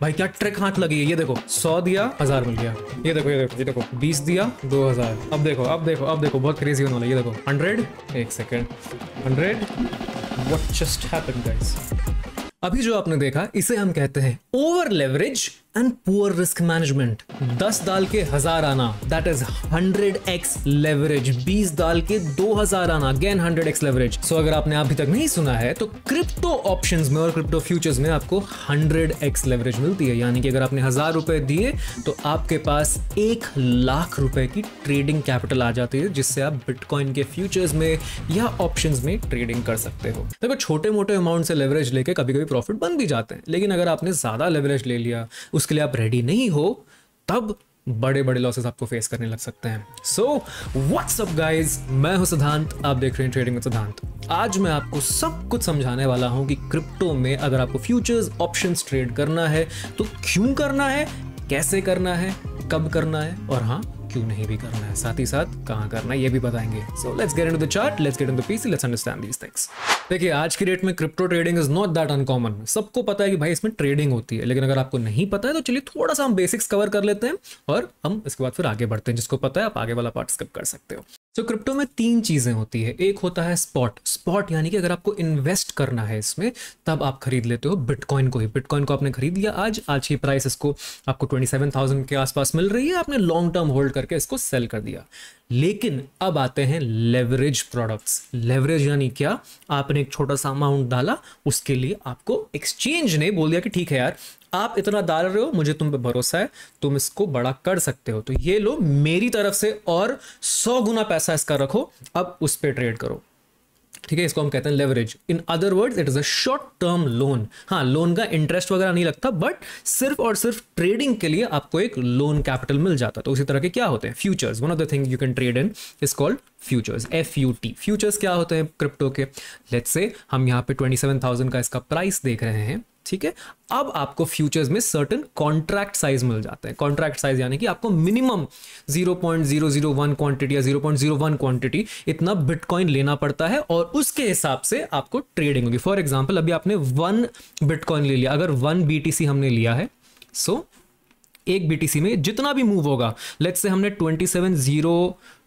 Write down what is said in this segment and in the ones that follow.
भाई क्या ट्रिक हाथ लगी है ये देखो सौ दिया हजार मिल गया ये देखो ये देखो ये देखो बीस दिया दो हजार अब देखो अब देखो अब देखो बहुत क्रेजी होने वाला ये देखो हंड्रेड एक सेकेंड हंड्रेड वट जस्ट है अभी जो आपने देखा इसे हम कहते हैं over leverage and poor risk management दस दाल के हजार आना that is hundred x leverage बीस दाल के दो हजार आना again hundred x leverage so अगर आपने अभी तक नहीं सुना है तो क्रिप्टो ऑप्शन में और क्रिप्टो फ्यूचर्स में आपको हंड्रेड एक्स लेवरेज मिलती है यानी कि अगर आपने हजार रुपए दिए तो आपके पास एक लाख रुपए की ट्रेडिंग कैपिटल आ जाती है जिससे आप बिटकॉइन के फ्यूचर्स में या ऑप्शन में ट्रेडिंग कर सकते हो देखो छोटे मोटे अमाउंट से लेवरेज लेके कभी कभी प्रॉफिट बन भी जाते हैं लेकिन अगर आपने ज्यादा लेवरेज ले लिया उसके लिए आप रेडी नहीं हो तब बड़े बड़े लॉसेस आपको फेस करने लग सकते हैं सो व्हाट्सअप गाइज मैं हूं सिद्धांत आप देख रहे हैं ट्रेडिंग सिद्धांत आज मैं आपको सब कुछ समझाने वाला हूं कि क्रिप्टो में अगर आपको फ्यूचर्स ऑप्शंस ट्रेड करना है तो क्यों करना है कैसे करना है कब करना है और हाँ क्यों नहीं भी करना है साथ ही साथ कहाँ करना है ये भी बताएंगे so let's get into the chart let's get into PC let's understand these things देखिए आज की डेट में crypto trading is not that uncommon सबको पता है कि भाई इसमें ट्रेडिंग होती है लेकिन अगर आपको नहीं पता है तो चलिए थोड़ा सा हम बेसिक्स कवर कर लेते हैं और हम इसके बाद फिर आगे बढ़ते हैं जिसको पता है आप आगे वाला पार्ट स्किप कर सकते हो तो क्रिप्टो में तीन चीज़ें होती है एक होता है स्पॉट स्पॉट यानी कि अगर आपको इन्वेस्ट करना है इसमें तब आप खरीद लेते हो बिटकॉइन को ही बिटकॉइन को आपने खरीद लिया आज आज की प्राइस इसको आपको ट्वेंटी सेवन थाउजेंड के आसपास मिल रही है आपने लॉन्ग टर्म होल्ड करके इसको सेल कर दिया लेकिन अब आते हैं लेवरेज प्रोडक्ट्स लेवरेज यानी क्या आपने एक छोटा सा अमाउंट डाला उसके लिए आपको एक्सचेंज ने बोल दिया कि ठीक है यार आप इतना डाल रहे हो मुझे तुम पे भरोसा है तुम इसको बड़ा कर सकते हो तो ये लो मेरी तरफ से और सौ गुना पैसा इसका रखो अब उस पर ट्रेड करो ठीक है इसको हम कहते हैं leverage in other word it is a short term loan हाँ लोन का इंटरेस्ट वगैरह नहीं लगता बट सिर्फ और सिर्फ ट्रेडिंग के लिए आपको एक लोन कैपिटल मिल जाता तो उसी तरह के क्या होते हैं futures one of the thing you can trade in is called futures F U T futures क्या होते हैं क्रिप्टो के लेट्स से हम यहाँ पे ट्वेंटी सेवन थाउजेंड का इसका प्राइस देख रहे हैं ठीक है अब आपको फ्यूचर्स में सर्टन कॉन्ट्रैक्ट साइज मिल जाते हैं कॉन्ट्रैक्ट साइज यानी कि आपको मिनिमम 0.001 क्वांटिटी या 0.01 क्वांटिटी इतना बिटकॉइन लेना पड़ता है और उसके हिसाब से आपको ट्रेडिंग होगी फॉर एग्जाम्पल अभी आपने वन बिटकॉइन ले लिया अगर वन बीटीसी हमने लिया है सो so, एक बीटीसी में जितना भी मूव होगा लेट से हमने twenty seven zero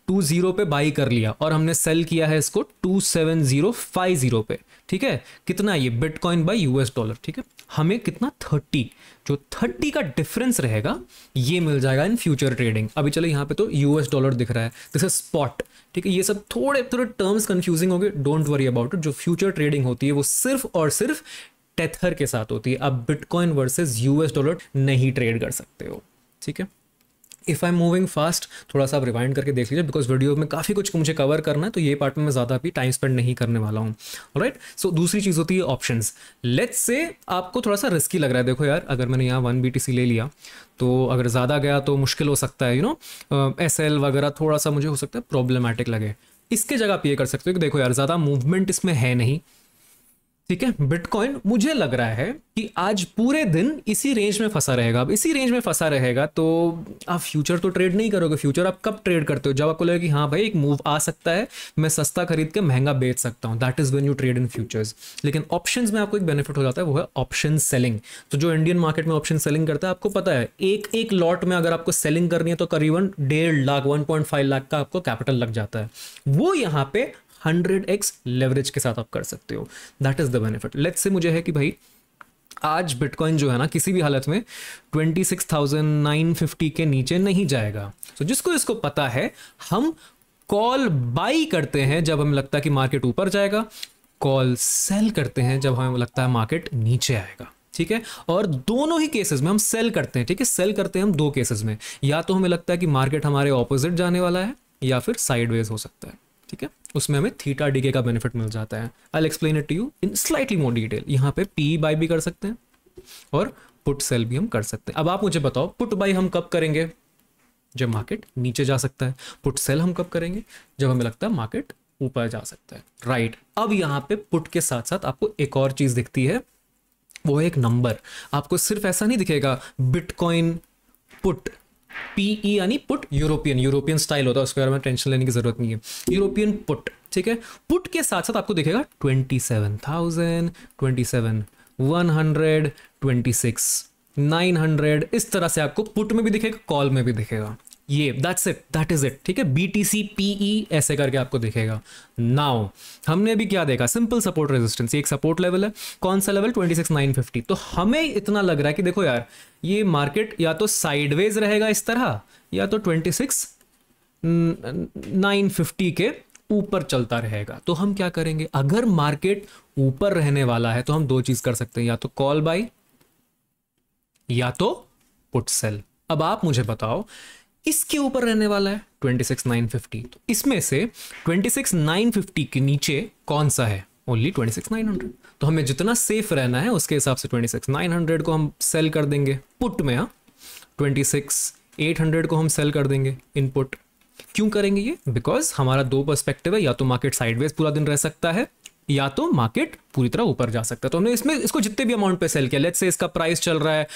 two zero पे बाई कर लिया और हमने सेल किया है इसको two seven zero five zero पे ठीक है कितना ये बिटकॉइन बाय यूएस डॉलर ठीक है हमें कितना थर्टी जो थर्टी का डिफरेंस रहेगा ये मिल जाएगा इन फ्यूचर ट्रेडिंग अभी चलो यहाँ पे तो यूएस डॉलर दिख रहा है दिस इज स्पॉट ठीक है ये सब थोड़े थोड़े टर्म्स कंफ्यूजिंग होंगे डोंट वरी अबाउट इट जो फ्यूचर ट्रेडिंग होती है वो सिर्फ और सिर्फ टेथर के साथ होती है आप बिटकॉइन वर्सेज यूएस डॉलर नहीं ट्रेड कर सकते हो ठीक है if I am moving fast थोड़ा सा आप रिवाइंड करके देख लीजिए बिकॉज वीडियो में काफ़ी कुछ मुझे कवर करना है तो ये पार्ट में मैं ज़्यादा अभी टाइम स्पेंड नहीं करने वाला हूँ राइट सो दूसरी चीज़ होती है ऑप्शन लेट्स से आपको थोड़ा सा रिस्की लग रहा है देखो यार अगर मैंने यहाँ वन बी ले लिया तो अगर ज़्यादा गया तो मुश्किल हो सकता है यू नो एस एल वगैरह थोड़ा सा मुझे हो सकता है प्रॉब्लमेटिक लगे इसके जगह आप ये कर सकते हो कि देखो यार ज़्यादा मूवमेंट इसमें है नहीं ठीक है बिटकॉइन मुझे लग रहा है कि आज पूरे दिन इसी रेंज में फंसा रहेगा अब इसी रेंज में फंसा रहेगा तो आप फ्यूचर तो ट्रेड नहीं करोगे फ्यूचर आप कब ट्रेड करते हो जब आपको लगे कि हाँ भाई एक मूव आ सकता है मैं सस्ता खरीद के महंगा बेच सकता हूँ that is when you trade in futures लेकिन ऑप्शन में आपको एक बेनिफिट हो जाता है वो है ऑप्शन सेलिंग तो जो इंडियन मार्केट में ऑप्शन सेलिंग करता है आपको पता है एक एक लॉट में अगर आपको सेलिंग करनी है तो करीबन डेढ़ लाख वन लाख का आपको कैपिटल लग जाता है वो यहाँ पे हंड्रेड एक्स लेवरेज के साथ आप कर सकते हो that is the benefit let say मुझे है कि भाई आज बिटकॉइन जो है ना किसी भी हालत में 26,950 के नीचे नहीं जाएगा so, जिसको इसको पता है हम कॉल बाई करते हैं जब हमें लगता है कि मार्केट ऊपर जाएगा कॉल सेल करते हैं जब हमें लगता है मार्केट नीचे आएगा ठीक है और दोनों ही केसेस में हम सेल करते हैं ठीक है सेल करते हैं हम दो केसेस में या तो हमें लगता है कि मार्केट हमारे ऑपोजिट जाने वाला है या फिर साइडवेज हो सकता है ठीक है उसमें हमें थीटा डी के का बेनिफिट मिल जाता है I explain it to you in slightly more detail यहाँ पे पी बाई भी कर सकते हैं और पुट सेल भी हम कर सकते हैं अब आप मुझे बताओ पुट बाई हम कब करेंगे जब मार्केट नीचे जा सकता है पुट सेल हम कब करेंगे जब हमें लगता है मार्केट ऊपर जा सकता है राइट right. अब यहाँ पे पुट के साथ साथ आपको एक और चीज़ दिखती है वो है एक नंबर आपको सिर्फ ऐसा नहीं दिखेगा बिटकॉइन पुट पीई e यानी पुट यूरोपियन यूरोपियन स्टाइल होता है उसके बारे में टेंशन लेने की जरूरत नहीं है यूरोपियन पुट ठीक है पुट के साथ साथ आपको दिखेगा twenty seven thousand twenty seven one hundred twenty six nine hundred इस तरह से आपको पुट में भी दिखेगा कॉल में भी दिखेगा ये that's it that is it ठीक है B T C P E ऐसे करके आपको दिखेगा नाउ हमने अभी क्या देखा सिंपल सपोर्ट रेजिस्टेंस एक सपोर्ट लेवल है कौन सा level twenty six nine fifty तो हमें इतना लग रहा है कि देखो यार ये मार्केट या तो साइडवेज रहेगा इस तरह या तो ट्वेंटी सिक्स नाइन फिफ्टी के ऊपर चलता रहेगा तो हम क्या करेंगे अगर मार्केट ऊपर रहने वाला है तो हम दो चीज कर सकते हैं या तो कॉल बाई या तो पुट सेल अब आप मुझे बताओ इसके ऊपर रहने वाला है 26950 तो इसमें से 26950 के नीचे कौन सा है ओनली 26900 तो हमें जितना सेफ रहना है उसके हिसाब से 26900 को हम सेल कर देंगे पुट में 26800 हाँ। को हम सेल कर देंगे इनपुट क्यों करेंगे ये बिकॉज हमारा दो पर्सपेक्टिव है या तो मार्केट साइडवेज पूरा दिन रह सकता है या तो मार्केट पूरी तरह ऊपर जा सकता है तो हमने इसमें इसको जितने भी अमाउंट पे सेल किया लेट्स से इसका प्राइस चल रहा है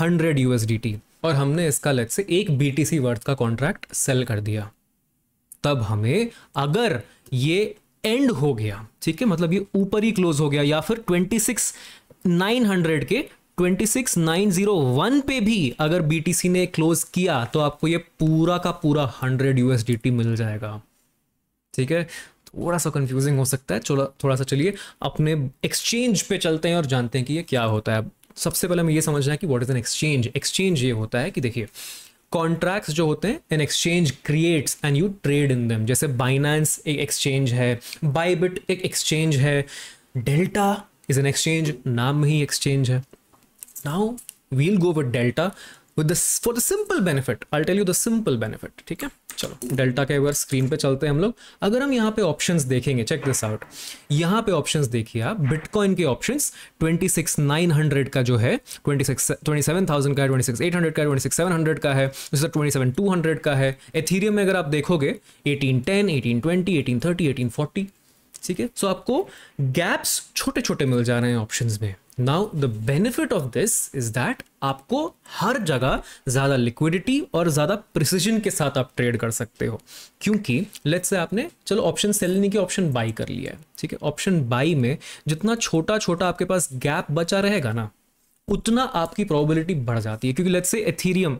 हंड्रेड यूएसडीटी और हमने इसका लेट से एक बी टी सी वर्थ का कॉन्ट्रैक्ट सेल कर दिया तब हमें अगर ये एंड हो गया ठीक है मतलब ये ऊपर ही क्लोज हो गया या फिर 26900 के 26901 पे भी अगर सी ने क्लोज किया तो आपको ये पूरा का पूरा 100 टी मिल जाएगा ठीक है थोड़ा सा कंफ्यूजिंग हो सकता है थोड़ा सा चलिए अपने एक्सचेंज पे चलते हैं और जानते हैं कि ये क्या होता है सबसे पहले हमें यह समझना है कि what is an exchange exchange ये होता है कि देखिए कॉन्ट्रैक्ट्स जो होते हैं an exchange creates and you trade in them जैसे बाइनांस एक एक्सचेंज है बाईबिट एक एक्सचेंज है डेल्टा इज एन एक्सचेंज नाम ही एक्सचेंज है now we'll go with Delta with for the simple benefit I tell you the simple benefit ठीक है चलो डेल्टा के अगर स्क्रीन पे चलते हैं हम लोग अगर हम यहाँ पे ऑप्शन देखेंगे चेक दिस आउट यहाँ पे ऑप्शन देखिए आप बिटकॉइन के option twenty six nine hundred का जो है twenty six twenty seven thousand का ट्वेंटी सिक्स एट हंड्रेड का ट्वेंटी सिक्स सेवन हंड्रेड का है ट्वेंटी सेवन टू हंड्रेड का है एथीरियम में अगर आप देखोगे eighteen ten eighteen twenty eighteen thirty eighteen forty ठीक है सो आपको गैप्स छोटे छोटे मिल जा रहे हैं ऑप्शन में now the benefit of this is that आपको हर जगह ज़्यादा लिक्विडिटी और ज़्यादा प्रिसीजन के साथ आप ट्रेड कर सकते हो क्योंकि लेट्स से आपने चलो ऑप्शन सेल नहीं किया ऑप्शन बाई कर लिया है ठीक है ऑप्शन बाई में जितना छोटा छोटा आपके पास गैप बचा रहेगा ना उतना आपकी प्रोबेबिलिटी बढ़ जाती है क्योंकि लेट्स से एथीरियम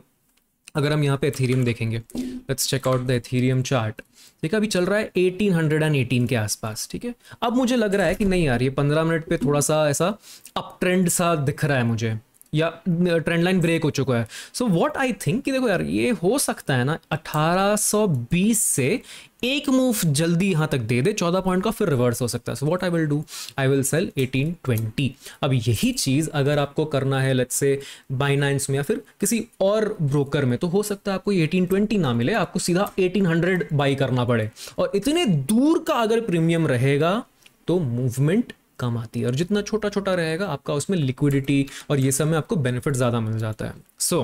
अगर हम यहाँ पे एथीरियम देखेंगे let's check out the Ethereum chart ठीक है अभी चल रहा है एटीन हंड्रेड एंड एटीन के आसपास ठीक है अब मुझे लग रहा है कि नहीं यार ये पंद्रह मिनट पे थोड़ा सा ऐसा अप ट्रेंड सा दिख रहा है मुझे या ट्रेंड लाइन ब्रेक हो चुका है सो व्हाट आई थिंक कि देखो यार ये हो सकता है ना 1820 से एक मूव जल्दी यहां तक दे दे चौदह पॉइंट का फिर रिवर्स हो सकता है so what I will do I will sell eighteen twenty अब यही चीज़ अगर आपको करना है लेट्स से बाइनाइंस में या फिर किसी और ब्रोकर में तो हो सकता है आपको एटीन ट्वेंटी ना मिले आपको सीधा एटीन हंड्रेड बाई करना पड़े और इतने दूर का अगर प्रीमियम रहेगा तो मूवमेंट कम आती है और जितना छोटा छोटा रहेगा आपका उसमें लिक्विडिटी और ये सब में आपको बेनिफिट ज़्यादा मिल जाता है सो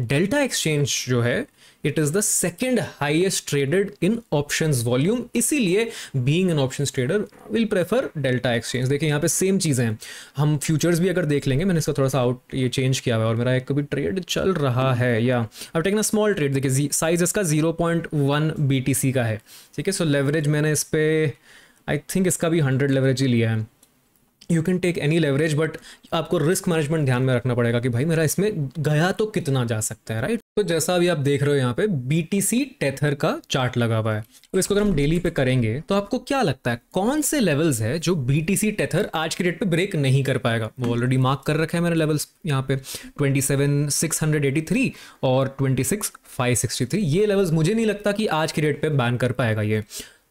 डेल्टा एक्सचेंज जो है it is the second highest traded in option volume इसीलिए being an option trader will prefer Delta Exchange देखिए यहाँ पे सेम चीज़ें हैं हम फ्यूचर्स भी अगर देख लेंगे मैंने इसका थोड़ा सा आउट ये चेंज किया हुआ है और मेरा एक कभी ट्रेड चल रहा है या अब ना स्मॉल ट्रेड देखिए साइज इसका zero point one B T C का है ठीक है सो लेवरेज मैंने इस पर आई थिंक इसका भी हंड्रेड लेवरेज ही लिया है you can take any leverage but आपको रिस्क मैनेजमेंट ध्यान में रखना पड़ेगा कि भाई मेरा इसमें गया तो कितना जा सकता है राइट तो जैसा अभी आप देख रहे हो यहाँ पे बी टी सी टेथर का चार्ट लगा हुआ है तो इसको अगर हम डेली पे करेंगे तो आपको क्या लगता है कौन से लेवल्स है जो बी टी सी टेथर आज के डेट पे ब्रेक नहीं कर पाएगा वो ऑलरेडी मार्क कर रखा है मेरे लेवल्स यहाँ पे twenty seven six hundred eighty three और twenty six five sixty three ये लेवल्स मुझे नहीं लगता कि आज के डेट पे बैन कर पाएगा ये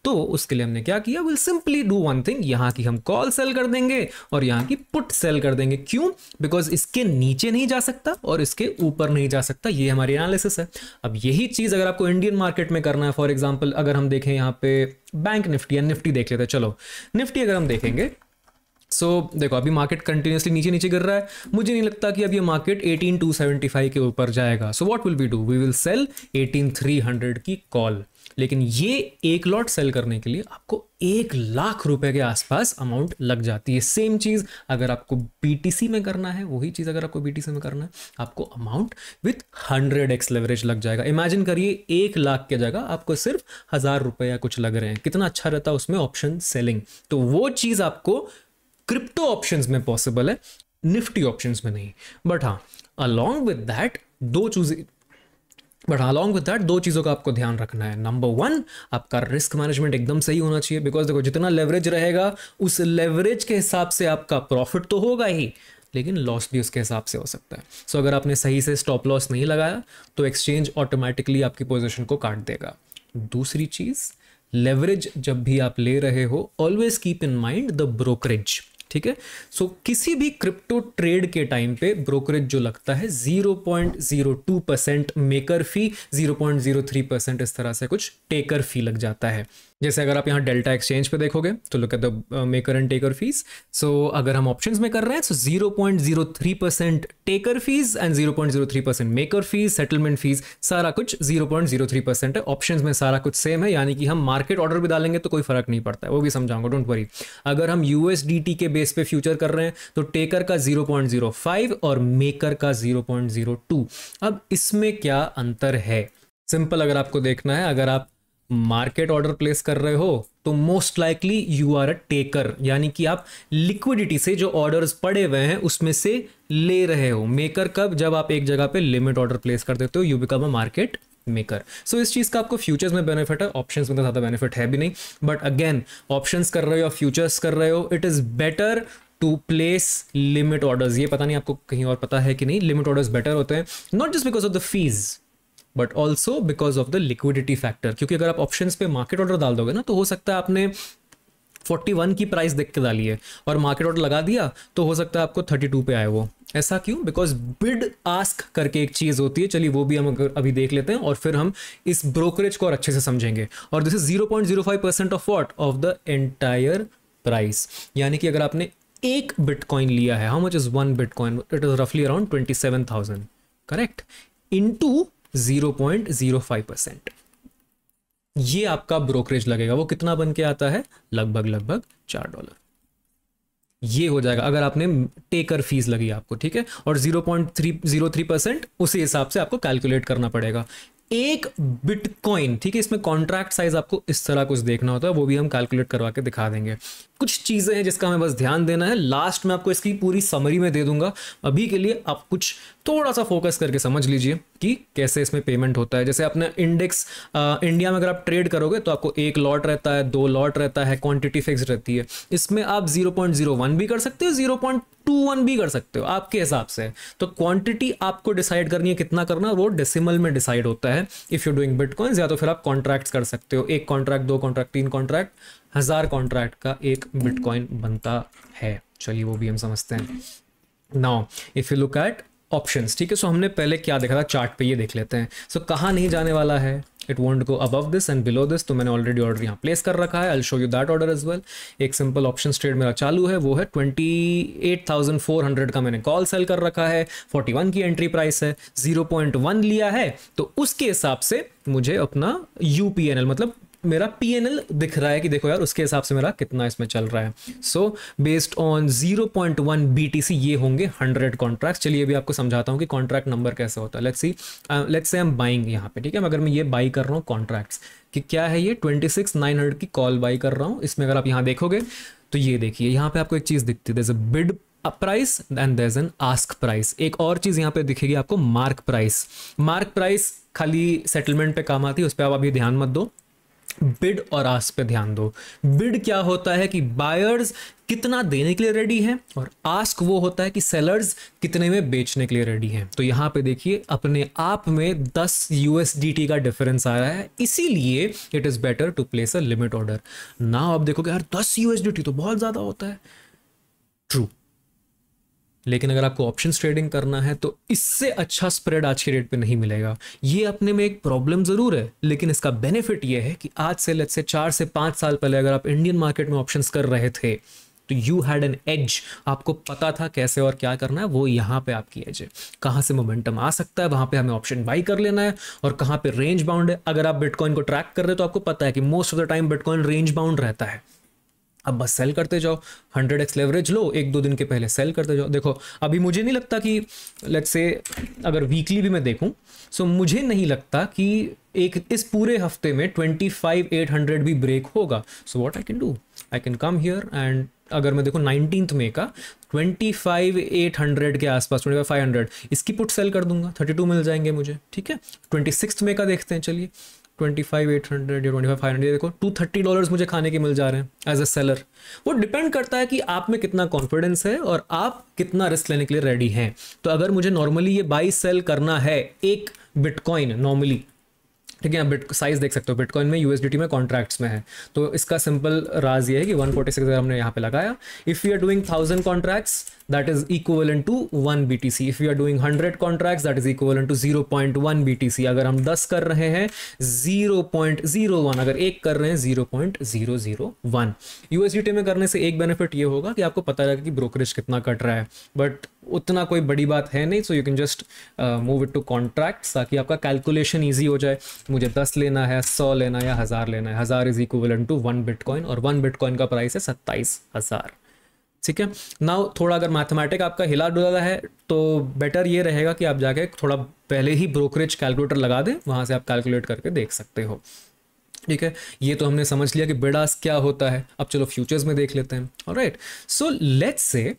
तो उसके लिए हमने क्या किया will simply do one thing यहाँ की हम कॉल सेल कर देंगे और यहाँ की पुट सेल कर देंगे क्यों बिकॉज इसके नीचे नहीं जा सकता और इसके ऊपर नहीं जा सकता ये हमारी एनालिसिस है अब यही चीज़ अगर आपको इंडियन मार्केट में करना है फॉर एग्जाम्पल अगर हम देखें यहाँ पे बैंक निफ्टी या निफ्टी देख लेते हैं चलो निफ्टी अगर हम देखेंगे सो so, देखो अभी मार्केट कंटिन्यूसली नीचे नीचे गिर रहा है मुझे नहीं लगता कि अब ये मार्केट 18275 के ऊपर जाएगा so what will be do we will sell 18300 की कॉल लेकिन ये एक लॉट सेल करने के लिए आपको एक लाख रुपए के आसपास अमाउंट लग जाती है सेम चीज़ अगर आपको बीटीसी में करना है वही चीज़ अगर आपको बीटीसी में करना है आपको amount with hundred x leverage लग जाएगा इमेजिन करिए एक लाख की जगह आपको सिर्फ हज़ार रुपए या कुछ लग रहे हैं कितना अच्छा रहता है उसमें ऑप्शन सेलिंग तो वो चीज़ आपको क्रिप्टो ऑप्शन में पॉसिबल है निफ्टी ऑप्शन में नहीं बट हाँ अलॉन्ग विद दैट दो चीज़ें बट अलॉन्ग विद दैट दो चीज़ों का आपको ध्यान रखना है नंबर वन आपका रिस्क मैनेजमेंट एकदम सही होना चाहिए बिकॉज देखो जितना लेवरेज रहेगा उस लेवरेज के हिसाब से आपका प्रॉफिट तो होगा ही लेकिन लॉस भी उसके हिसाब से हो सकता है सो so, अगर आपने सही से स्टॉप लॉस नहीं लगाया तो एक्सचेंज ऑटोमेटिकली आपकी पोजिशन को काट देगा दूसरी चीज़ लेवरेज जब भी आप ले रहे हो always keep in mind the brokerage ठीक है सो किसी भी क्रिप्टो ट्रेड के टाइम पे ब्रोकरेज जो लगता है 0.02 परसेंट मेकर फी 0.03 परसेंट इस तरह से कुछ टेकर फी लग जाता है जैसे अगर आप यहाँ डेल्टा एक्सचेंज पे देखोगे तो look at the maker and taker fees so अगर हम ऑप्शंस में कर रहे हैं so zero point zero three percent taker fees and zero point zero three percent maker fees settlement fees सारा कुछ zero point zero three percent है option में सारा कुछ सेम है यानी कि हम मार्केट ऑर्डर भी डालेंगे तो कोई फर्क नहीं पड़ता है वो भी समझाऊंगा डोंट वरी अगर हम यूएसडीटी के बेस पे फ्यूचर कर रहे हैं तो टेकर का जीरो पॉइंट जीरो फाइव और मेकर का जीरो पॉइंट जीरो टू अब इसमें क्या अंतर है सिंपल अगर आपको देखना है अगर आप मार्केट ऑर्डर प्लेस कर रहे हो तो most likely you are a taker यानी कि आप लिक्विडिटी से जो ऑर्डर्स पड़े हुए हैं उसमें से ले रहे हो मेकर कब जब आप एक जगह पे लिमिट ऑर्डर प्लेस कर देते हो you become a market maker so इस चीज़ का आपको फ्यूचर्स में बेनिफिट है ऑप्शंस में तो ज़्यादा बेनिफिट है भी नहीं बट अगेन ऑप्शंस कर रहे हो या फ्यूचर्स कर रहे हो it is better to place limit orders ये पता नहीं आपको कहीं और पता है कि नहीं लिमिट ऑर्डर्स बेटर होते हैं not just because of the fees but also because of the liquidity factor क्योंकि अगर आप ऑप्शन पे मार्केट ऑर्डर डाल दोगे ना तो हो सकता है आपने 41 की प्राइस देख के डाली है और मार्केट ऑर्डर लगा दिया तो हो सकता है आपको 32 पे आए वो ऐसा क्यों बिकॉज बिड आस्क करके एक चीज़ होती है चलिए वो भी हम अभी देख लेते हैं और फिर हम इस ब्रोकरेज को और अच्छे से समझेंगे और this is five percent of what of the entire price यानी कि अगर आपने एक बिटकॉइन लिया है how much is one bitcoin it is रफली around twenty seven thousand correct into 0.05 percent ये आपका ब्रोकरेज लगेगा वो कितना बन के आता है लगभग लगभग चार डॉलर ये हो जाएगा अगर आपने टेकर फीस लगी आपको ठीक है और 0.303 परसेंट उसी हिसाब से आपको कैलकुलेट करना पड़ेगा एक बिटकॉइन ठीक है इसमें कॉन्ट्रैक्ट साइज आपको इस तरह कुछ देखना होता है वो भी हम कैलकुलेट करवा के दिखा देंगे कुछ चीज़ें हैं जिसका हमें बस ध्यान देना है लास्ट में आपको इसकी पूरी समरी में दे दूंगा अभी के लिए आप कुछ थोड़ा सा फोकस करके समझ लीजिए कि कैसे इसमें पेमेंट होता है जैसे अपने इंडेक्स इंडिया में अगर आप ट्रेड करोगे तो आपको एक लॉट रहता है दो लॉट रहता है क्वांटिटी फिक्स रहती है इसमें आप 0.01 भी कर सकते हो 0.21 भी कर सकते हो आपके हिसाब से तो क्वांटिटी आपको डिसाइड करनी है कितना करना वो डेसिमल में डिसाइड होता है इफ़ यू डूइंग बिटकॉइंस या तो फिर आप कॉन्ट्रैक्ट कर सकते हो एक कॉन्ट्रैक्ट दो कॉन्ट्रैक्ट तीन कॉन्ट्रैक्ट हज़ार कॉन्ट्रैक्ट का एक बिटकॉइन बनता है चलिए वो भी हम समझते हैं now if you look at options ठीक है सो हमने पहले क्या देखा था चार्ट पे ये देख लेते हैं सो so, कहाँ नहीं जाने वाला है it won't go above this and below this तो मैंने ऑलरेडी ऑर्डर यहाँ प्लेस कर रखा है I show you that order as well एक सिंपल ऑप्शन ट्रेड मेरा चालू है वो है twenty eight thousand four hundred का मैंने कॉल सेल कर रखा है फोर्टी वन की एंट्री प्राइस है जीरो पॉइंट वन लिया है तो उसके हिसाब से मुझे अपना यू पी एन एल मतलब मेरा पी दिख रहा है कि देखो यार उसके हिसाब से मेरा कितना इसमें चल रहा है सो बेस्ड ऑन 0.1 पॉइंट ये होंगे 100 कॉन्ट्रैक्ट चलिए अभी आपको समझाता हूँ कि कॉन्ट्रैक्ट नंबर कैसे होता है लेट्स सी लेट्स से हम बाइंग यहाँ पे ठीक है अगर मैं ये बाई कर रहा हूँ कॉन्ट्रैक्ट्स कि क्या है ये 26900 की कॉल बाई कर रहा हूँ इसमें अगर आप यहाँ देखोगे तो ये देखिए यहाँ पे आपको एक चीज़ दिखती है bid price and there an ask price एक और चीज़ यहाँ पे दिखेगी आपको मार्क प्राइस मार्क प्राइस खाली सेटलमेंट पे काम आती है उस पर आप अभी ध्यान मत दो बिड और आस्क पे ध्यान दो बिड क्या होता है कि बायर्स कितना देने के लिए रेडी हैं और आस्क वो होता है कि सेलर्स कितने में बेचने के लिए रेडी हैं तो यहाँ पे देखिए अपने आप में 10 यूएसडीटी का डिफरेंस आ रहा है इसीलिए it is better to place a limit order ना आप देखोगे यार 10 यूएसडीटी तो बहुत ज़्यादा होता है ट्रू लेकिन अगर आपको ऑप्शन ट्रेडिंग करना है तो इससे अच्छा स्प्रेड आज के डेट पे नहीं मिलेगा ये अपने में एक प्रॉब्लम ज़रूर है लेकिन इसका बेनिफिट ये है कि आज से लेट से चार से पांच साल पहले अगर आप इंडियन मार्केट में ऑप्शंस कर रहे थे तो यू हैड एन एज आपको पता था कैसे और क्या करना है वो यहां पे आपकी एज है कहां से मोमेंटम आ सकता है वहां पे हमें ऑप्शन बाई कर लेना है और कहां पे रेंज बाउंड है अगर आप बिटकॉइन को ट्रैक कर रहे हो तो आपको पता है कि most of the time bitcoin range bound रहता है अब बस सेल करते जाओ हंड्रेड एक्स लेवरेज लो एक दो दिन के पहले सेल करते जाओ देखो अभी मुझे नहीं लगता कि लेट्स से अगर वीकली भी मैं देखूं सो मुझे नहीं लगता कि एक इस पूरे हफ्ते में ट्वेंटी फाइव एट हंड्रेड भी ब्रेक होगा so what I can do I can come here and अगर मैं देखो नाइनटीन मे का ट्वेंटी फाइव एट हंड्रेड के आसपास ट्वेंटी फाइव हंड्रेड इसकी पुट सेल कर दूंगा थर्टी टू मिल जाएंगे मुझे ठीक है ट्वेंटी सिक्स मे का देखते हैं चलिए ट्वेंटी फाइव एट हंड्रेड या ट्वेंटी फाइव हंड्रेड देखो टू थर्टी डॉलर मुझे खाने के मिल जा रहे हैं एज अ सेलर वो डिपेंड करता है कि आप में कितना कॉन्फिडेंस है और आप कितना रिस्क लेने के लिए रेडी हैं तो अगर मुझे नॉर्मली ये बाई सेल करना है एक बिटकॉइन नॉर्मली ठीक है बिट साइज देख सकते हो बिटकॉइन में यूएसडीटी में कॉन्ट्रैक्ट्स में है तो इसका सिंपल राज ये है कि 146 फोर्टी सिक्स हमने यहाँ पे लगाया if you are doing thousand contracts that is equal to one B T C if you are doing hundred contracts that is equal to zero point one B T C अगर हम दस कर रहे हैं जीरो पॉइंट जीरो वन अगर एक कर रहे हैं zero point zero zero one USDT में करने से एक बेनिफिट ये होगा कि आपको पता लगेगा कि ब्रोकरेज कितना कट रहा है बट उतना कोई बड़ी बात है नहीं so you can just move it to contract ताकि आपका कैलकुलेशन ईजी हो जाए मुझे दस लेना है सौ लेना है या हज़ार लेना है हज़ार is equal to one bitcoin और वन बिटकॉइन का प्राइस है सत्ताईस हज़ार ठीक है ना थोड़ा अगर मैथमेटिक आपका हिला डुला है तो बेटर ये रहेगा कि आप जाके थोड़ा पहले ही ब्रोकरेज कैलकुलेटर लगा दें वहाँ से आप कैलकुलेट करके देख सकते हो ठीक है ये तो हमने समझ लिया कि बिडास क्या होता है अब चलो फ्यूचर्स में देख लेते हैं राइट सो लेट्स से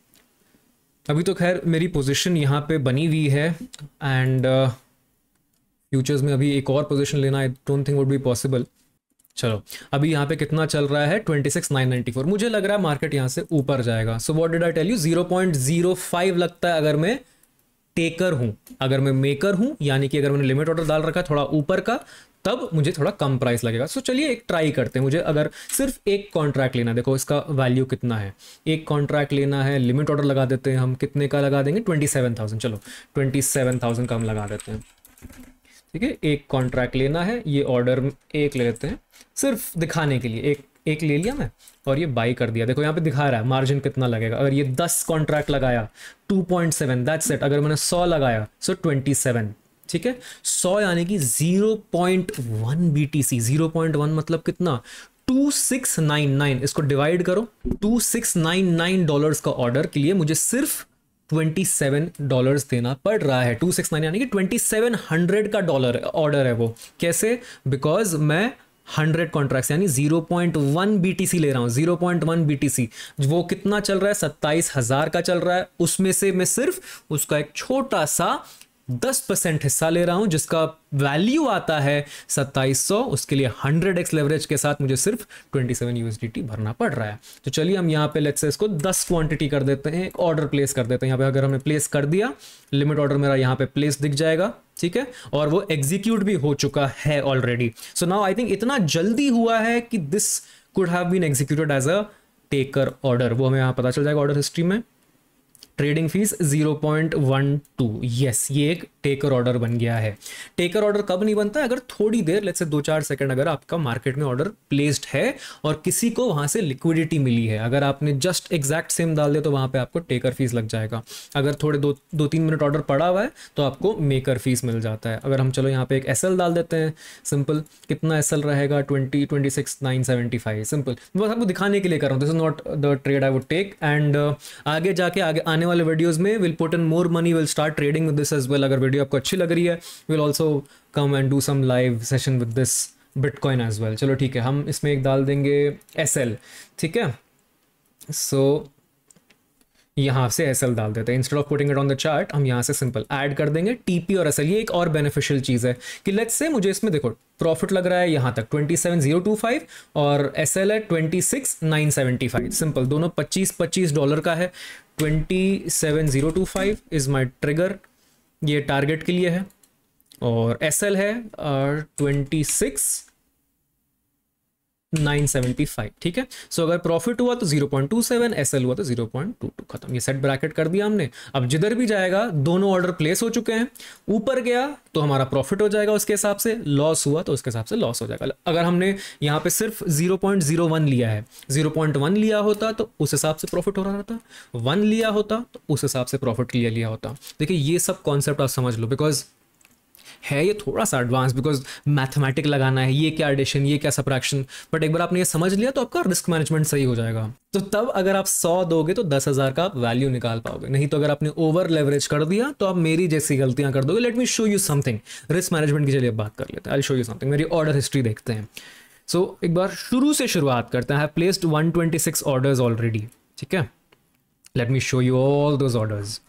अभी तो खैर मेरी पोजीशन यहाँ पे बनी हुई है एंड फ्यूचर्स uh, में अभी एक और पोजीशन लेना I don't think would be possible चलो अभी यहाँ पे कितना चल रहा है twenty six nine ninety four मुझे लग रहा है मार्केट यहाँ से ऊपर जाएगा so what did I tell you zero point zero five लगता है अगर मैं टेकर हूँ अगर मैं मेकर हूँ यानी कि अगर मैंने लिमिट ऑर्डर डाल रखा है थोड़ा ऊपर का तब मुझे थोड़ा कम प्राइस लगेगा सो चलिए एक ट्राई करते हैं मुझे अगर सिर्फ एक कॉन्ट्रैक्ट लेना देखो इसका वैल्यू कितना है एक कॉन्ट्रैक्ट लेना है लिमिट ऑर्डर लगा देते हैं हम कितने का लगा देंगे ट्वेंटी सेवन थाउजेंड चलो ट्वेंटी सेवन थाउजेंड का हम लगा देते हैं ठीक है एक कॉन्ट्रैक्ट लेना है ये ऑर्डर एक ले लेते हैं सिर्फ दिखाने के लिए एक एक ले लिया मैं और ये बाई कर दिया देखो यहाँ पे दिखा रहा है मार्जिन कितना लगेगा अगर ये दस कॉन्ट्रैक्ट लगाया two point seven that set अगर मैंने सौ लगाया सो ट्वेंटी सेवन ठीक है सौ यानी कि zero point one B T C zero point one मतलब कितना टू सिक्स नाइन नाइन इसको डिवाइड करो two six nine nine dollar का ऑर्डर के लिए मुझे सिर्फ ट्वेंटी सेवन डॉलर देना पड़ रहा है टू सिक्स नाइन यानी कि ट्वेंटी सेवन हंड्रेड का डॉलर ऑर्डर है वो कैसे बिकॉज मैं 100 कॉन्ट्रैक्ट यानी 0.1 point one B T C ले रहा हूँ zero point one B T C वो कितना चल रहा है सत्ताईस हजार का चल रहा है उसमें से मैं सिर्फ उसका एक छोटा सा दस परसेंट हिस्सा ले रहा हूं जिसका वैल्यू आता है सत्ताईस सौ उसके लिए हंड्रेड एक्स लेवरेज के साथ मुझे सिर्फ ट्वेंटी सेवन यूएसडीटी भरना पड़ रहा है तो चलिए हम यहां पे लेट्स से इसको दस क्वांटिटी कर देते हैं एक ऑर्डर प्लेस कर देते हैं यहां पे अगर हमने प्लेस कर दिया लिमिट ऑर्डर मेरा यहां पे प्लेस दिख जाएगा ठीक है और वो एग्जीक्यूट भी हो चुका है already so now I think इतना जल्दी हुआ है कि this could have been executed as a taker order वो हमें यहाँ पता चल जाएगा ऑर्डर हिस्ट्री में ट्रेडिंग फीस 0.12 यस ये एक टेकर ऑर्डर बन गया है टेकर ऑर्डर कब नहीं बनता अगर थोड़ी देर लेट से दो चार सेकंड अगर आपका मार्केट में ऑर्डर प्लेस्ड है और किसी को वहां से लिक्विडिटी मिली है अगर आपने जस्ट एग्जैक्ट सेम डाल दिया तो वहां पे आपको टेकर फीस लग जाएगा अगर थोड़े दो दो तीन मिनट ऑर्डर पड़ा हुआ है तो आपको मेकर फीस मिल जाता है अगर हम चलो यहाँ पे एक एस डाल देते हैं सिंपल कितना एस रहेगा twenty twenty six nine seventy five simple बस आपको दिखाने के लिए कर रहा हूँ this is not the trade I would take and आगे जाके आगे आने आने वाले वीडियोस में will put in more money will start trading with this as well अगर वीडियो आपको अच्छी लग रही है will also come and do some live session with this bitcoin as well चलो ठीक है हम इसमें एक डाल देंगे एस ठीक है सो so, यहाँ से एस एल डाल देते हैं instead of putting it on the chart हम यहाँ से सिंपल ऐड कर देंगे टीपी और एस एल ये एक और बेनिफिशियल चीज़ है कि लेट्स से मुझे इसमें देखो प्रॉफिट लग रहा है यहाँ तक 27025 और एस एल है 26975 सिंपल दोनों 25 25 डॉलर का है 27025 इज़ माई ट्रिगर ये टारगेट के लिए है और एस एल है ट्वेंटी uh, सिक्स 975 ठीक है सो so, अगर प्रॉफिट हुआ तो 0.27 एसएल हुआ तो 0.22 खत्म ये सेट ब्रैकेट कर दिया हमने अब जिधर भी जाएगा दोनों ऑर्डर प्लेस हो चुके हैं ऊपर गया तो हमारा प्रॉफिट हो जाएगा उसके हिसाब से लॉस हुआ तो उसके हिसाब से लॉस हो जाएगा अगर हमने यहाँ पे सिर्फ 0.01 लिया है 0.1 लिया होता तो उस हिसाब से प्रॉफिट हो रहा था वन लिया होता तो उस हिसाब से प्रॉफिट लिया लिया होता देखिए ये सब कॉन्सेप्ट आप समझ लो बिकॉज है ये थोड़ा सा एडवांस बिकॉज मैथमेटिक लगाना है ये क्या एडिशन ये क्या सप्रैक्शन बट एक बार आपने ये समझ लिया तो आपका रिस्क मैनेजमेंट सही हो जाएगा तो तब अगर आप सौ दोगे तो दस हज़ार का आप वैल्यू निकाल पाओगे नहीं तो अगर आपने ओवर लेवरेज कर दिया तो आप मेरी जैसी गलतियां कर दोगे let me show you something risk management की चलिए बात कर लेते हैं आई शो यू समथिंग मेरी ऑर्डर हिस्ट्री देखते हैं सो so, एक बार शुरू से शुरुआत करते हैं have placed six order already ठीक है let me show you all those orders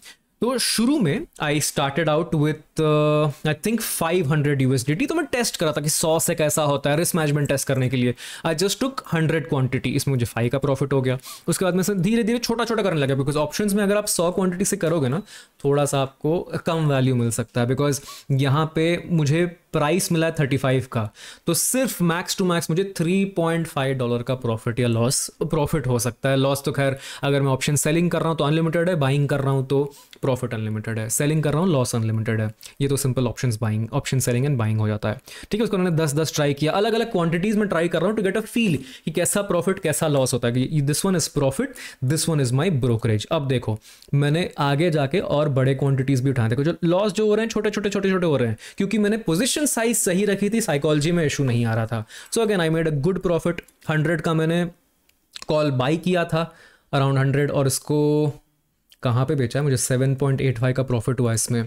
तो शुरू में I started out with I think 500 T तो मैं टेस्ट करा था कि सौ से कैसा होता है रिस्क मैनेजमेंट टेस्ट करने के लिए आई जस्ट टुक 100 क्वांटिटी इसमें मुझे फाइव का प्रॉफिट हो गया उसके बाद मैं धीरे धीरे छोटा छोटा करने लगा बिकॉज ऑप्शन में अगर आप सौ क्वांटिटी से करोगे ना थोड़ा सा आपको कम वैल्यू मिल सकता है बिकॉज यहाँ पे मुझे प्राइस मिला है थर्टी फाइव का तो सिर्फ मैक्स टू मैक्स मुझे थ्री पॉइंट फाइव डॉलर का प्रॉफिट या लॉस प्रॉफिट हो सकता है लॉस तो खैर अगर मैं ऑप्शन सेलिंग कर रहा हूँ तो अनलिमिटेड है बाइंग कर रहा हूँ तो प्रॉफिट अनलिमिटेड है सेलिंग कर रहा हूँ लॉस अनलिमिटेड है ये तो simple option buying option selling and buying हो जाता है ठीक है उसको उन्होंने दस दस ट्राई किया अलग अलग क्वांटिटीज में ट्राई कर रहा हूँ टू गेट अ फील कि कैसा प्रॉफिट कैसा लॉस होता है this one is profit this one is my brokerage अब देखो मैंने आगे जाके और बड़े क्वांटिटीज भी उठाए देखो जो लॉस जो हो रहे हैं छोटे छोटे छोटे छोटे हो रहे हैं क्योंकि मैंने पोजिशन साइज सही रखी थी साइकोलॉजी में इशू नहीं आ रहा था so again I made a good profit hundred का मैंने कॉल बाई किया था अराउंड हंड्रेड और इसको कहाँ पे बेचा है मुझे सेवन पॉइंट एट फाइव का प्रॉफिट हुआ इसमें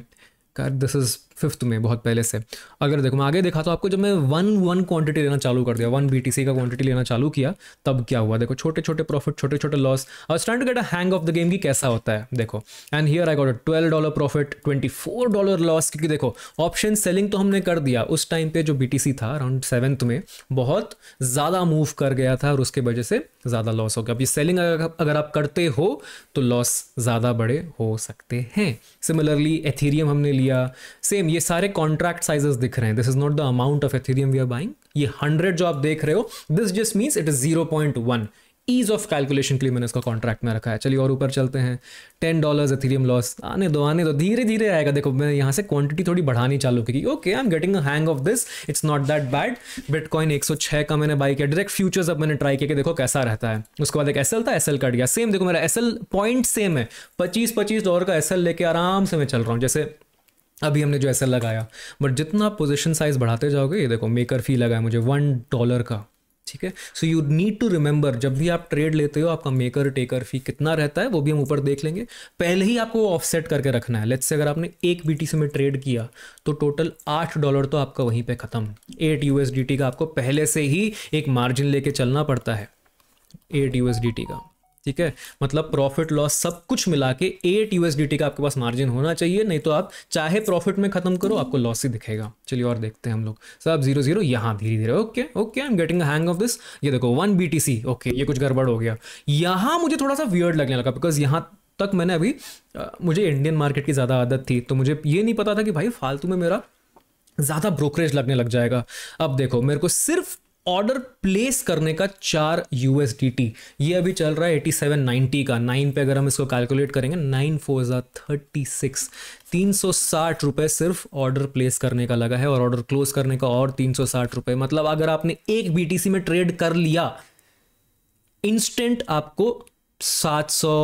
God, this is फिफ्थ में बहुत पहले से अगर देखो मैं आगे देखा तो आपको जब मैं वन वन क्वांटिटी लेना चालू कर दिया वन बी का क्वांटिटी लेना चालू किया तब क्या हुआ देखो छोटे छोटे प्रॉफिट छोटे छोटे लॉस और stand get a hang of the game की कैसा होता है देखो and here I got a twelve dollar profit twenty four dollar loss क्योंकि देखो ऑप्शन सेलिंग तो हमने कर दिया उस टाइम पे जो बी था अराउंड सेवन्थ में बहुत ज़्यादा मूव कर गया था और उसके वजह से ज़्यादा लॉस हो गया अब ये सेलिंग अगर आप करते हो तो लॉस ज़्यादा बड़े हो सकते हैं सिमिलरली एथीरियम हमने लिया सेम अगेन ये सारे कॉन्ट्रैक्ट साइजेस दिख रहे हैं this is not the amount of Ethereum we are buying ये हंड्रेड जो आप देख रहे हो this just means it is zero point one ease of calculation के लिए मैंने इसका कॉन्ट्रैक्ट में रखा है चलिए और ऊपर चलते हैं टेन डॉलर एथीरियम लॉस आने दो आने दो धीरे धीरे आएगा देखो मैं यहाँ से क्वांटिटी थोड़ी बढ़ानी चालू की okay I am getting a hang of this it's not that bad bitcoin 106 का मैंने बाई किया डायरेक्ट फ्यूचर्स अब मैंने ट्राई किया कि देखो कैसा रहता है उसके बाद एक एस था एस कट गया सेम देखो मेरा एस पॉइंट सेम है पच्चीस पच्चीस डॉलर का एस लेके आराम से मैं चल रहा हूँ जैसे अभी हमने जो ऐसा लगाया बट जितना आप पोजिशन साइज बढ़ाते जाओगे ये देखो मेकर फी लगा है मुझे वन डॉलर का ठीक है so you need to remember जब भी आप ट्रेड लेते हो आपका मेकर टेकर फी कितना रहता है वो भी हम ऊपर देख लेंगे पहले ही आपको ऑफसेट करके रखना है लेट्स से अगर आपने एक बीटीसी में ट्रेड किया तो टोटल आठ डॉलर तो आपका वहीं पे ख़त्म एट यू का आपको पहले से ही एक मार्जिन लेके चलना पड़ता है एट यू का ठीक है मतलब प्रॉफिट लॉस सब कुछ मिला के एट यूएसडीटी का आपके पास मार्जिन होना चाहिए नहीं तो आप चाहे प्रॉफिट में खत्म करो आपको लॉस ही दिखेगा चलिए और देखते हैं हम लोग सर आप जीरो जीरो यहाँ धीरे धीरे okay okay I am getting hang of this ये देखो वन बी ओके ये कुछ गड़बड़ हो गया यहाँ मुझे थोड़ा सा वियर्ड लगने लगा बिकॉज यहाँ तक मैंने अभी आ, मुझे इंडियन मार्केट की ज़्यादा आदत थी तो मुझे ये नहीं पता था कि भाई फालतू में मेरा ज़्यादा ब्रोकरेज लगने लग जाएगा अब देखो मेरे को सिर्फ ऑर्डर प्लेस करने का चार यूएसडीटी ये अभी चल रहा है 8790 का नाइन पे अगर हम इसको कैलकुलेट करेंगे नाइन फोर ज़ा थर्टी सिक्स तीन सौ साठ रुपये सिर्फ ऑर्डर प्लेस करने का लगा है और ऑर्डर क्लोज करने का और तीन सौ साठ रुपये मतलब अगर आपने एक बीटीसी में ट्रेड कर लिया इंस्टेंट आपको सात सौ